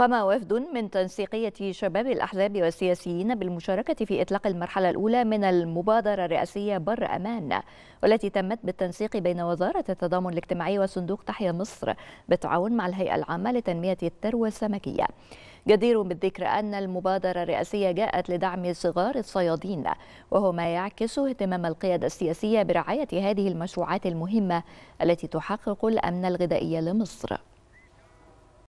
قام وفد من تنسيقية شباب الأحزاب والسياسيين بالمشاركة في إطلاق المرحلة الأولى من المبادرة الرئاسية بر أمان والتي تمت بالتنسيق بين وزارة التضامن الاجتماعي وصندوق تحيا مصر بالتعاون مع الهيئة العامة لتنمية الثروة السمكية جدير بالذكر أن المبادرة الرئاسية جاءت لدعم صغار الصيادين وهو ما يعكس اهتمام القيادة السياسية برعاية هذه المشروعات المهمة التي تحقق الأمن الغذائي لمصر